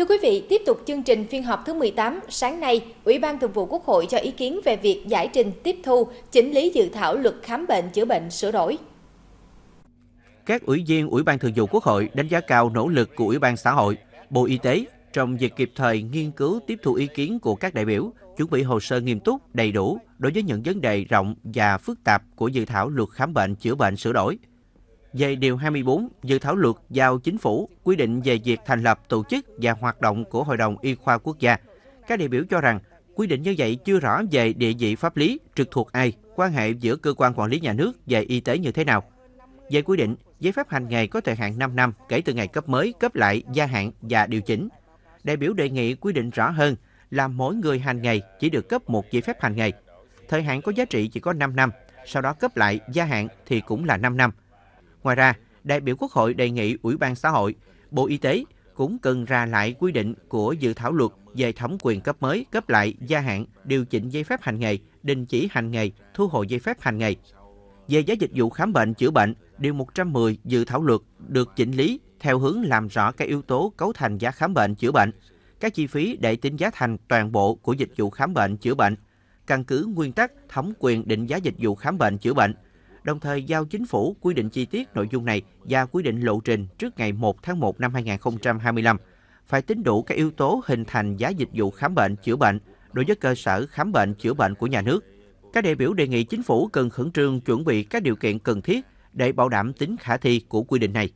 Thưa quý vị, tiếp tục chương trình phiên họp thứ 18, sáng nay, Ủy ban Thường vụ Quốc hội cho ý kiến về việc giải trình tiếp thu, chỉnh lý dự thảo luật khám bệnh chữa bệnh sửa đổi. Các ủy viên Ủy ban Thường vụ Quốc hội đánh giá cao nỗ lực của Ủy ban xã hội, Bộ Y tế trong việc kịp thời nghiên cứu tiếp thu ý kiến của các đại biểu, chuẩn bị hồ sơ nghiêm túc, đầy đủ đối với những vấn đề rộng và phức tạp của dự thảo luật khám bệnh chữa bệnh sửa đổi – về Điều 24 Dự thảo luật giao chính phủ quy định về việc thành lập tổ chức và hoạt động của Hội đồng Y khoa quốc gia. Các đại biểu cho rằng quy định như vậy chưa rõ về địa vị pháp lý trực thuộc ai, quan hệ giữa cơ quan quản lý nhà nước về y tế như thế nào. Về quy định, giấy phép hành nghề có thời hạn 5 năm kể từ ngày cấp mới, cấp lại, gia hạn và điều chỉnh. Đại biểu đề nghị quy định rõ hơn là mỗi người hành nghề chỉ được cấp một giấy phép hành nghề. Thời hạn có giá trị chỉ có 5 năm, sau đó cấp lại, gia hạn thì cũng là 5 năm Ngoài ra, đại biểu Quốc hội đề nghị Ủy ban xã hội, Bộ Y tế cũng cần ra lại quy định của dự thảo luật về thẩm quyền cấp mới, cấp lại, gia hạn, điều chỉnh giấy phép hành nghề, đình chỉ hành nghề, thu hồi giấy phép hành nghề. Về giá dịch vụ khám bệnh, chữa bệnh, Điều 110 dự thảo luật được chỉnh lý theo hướng làm rõ các yếu tố cấu thành giá khám bệnh, chữa bệnh, các chi phí để tính giá thành toàn bộ của dịch vụ khám bệnh, chữa bệnh, căn cứ nguyên tắc thẩm quyền định giá dịch vụ khám bệnh, chữa bệnh – đồng thời giao chính phủ quy định chi tiết nội dung này và quy định lộ trình trước ngày 1 tháng 1 năm 2025. Phải tính đủ các yếu tố hình thành giá dịch vụ khám bệnh chữa bệnh đối với cơ sở khám bệnh chữa bệnh của nhà nước. Các đại biểu đề nghị chính phủ cần khẩn trương chuẩn bị các điều kiện cần thiết để bảo đảm tính khả thi của quy định này.